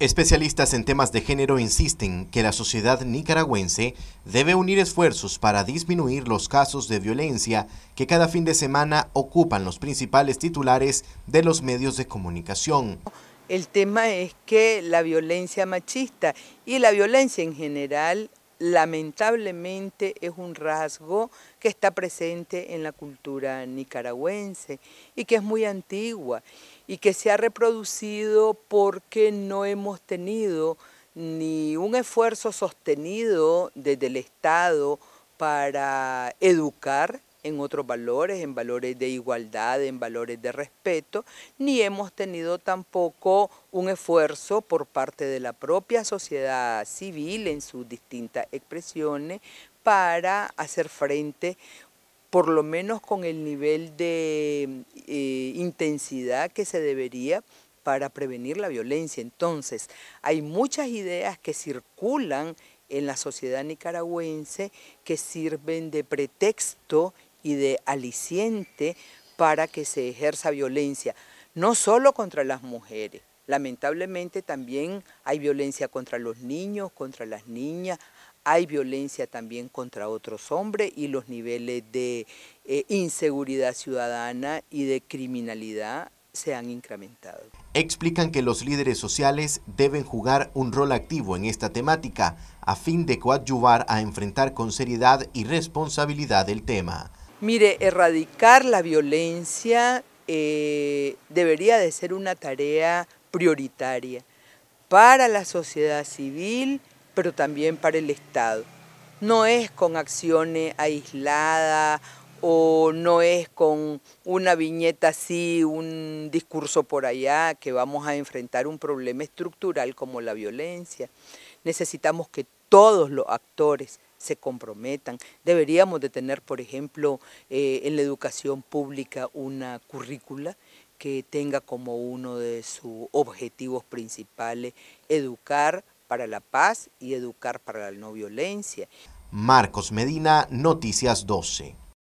Especialistas en temas de género insisten que la sociedad nicaragüense debe unir esfuerzos para disminuir los casos de violencia que cada fin de semana ocupan los principales titulares de los medios de comunicación. El tema es que la violencia machista y la violencia en general lamentablemente es un rasgo que está presente en la cultura nicaragüense y que es muy antigua y que se ha reproducido porque no hemos tenido ni un esfuerzo sostenido desde el Estado para educar en otros valores, en valores de igualdad, en valores de respeto, ni hemos tenido tampoco un esfuerzo por parte de la propia sociedad civil en sus distintas expresiones para hacer frente por lo menos con el nivel de eh, intensidad que se debería para prevenir la violencia. Entonces, hay muchas ideas que circulan en la sociedad nicaragüense que sirven de pretexto y de aliciente para que se ejerza violencia, no solo contra las mujeres, lamentablemente también hay violencia contra los niños, contra las niñas, hay violencia también contra otros hombres y los niveles de eh, inseguridad ciudadana y de criminalidad se han incrementado. Explican que los líderes sociales deben jugar un rol activo en esta temática a fin de coadyuvar a enfrentar con seriedad y responsabilidad el tema. Mire, erradicar la violencia eh, debería de ser una tarea prioritaria para la sociedad civil, pero también para el Estado. No es con acciones aisladas o no es con una viñeta así, un discurso por allá, que vamos a enfrentar un problema estructural como la violencia. Necesitamos que todos los actores se comprometan. Deberíamos de tener, por ejemplo, eh, en la educación pública una currícula que tenga como uno de sus objetivos principales educar para la paz y educar para la no violencia. Marcos Medina, Noticias 12.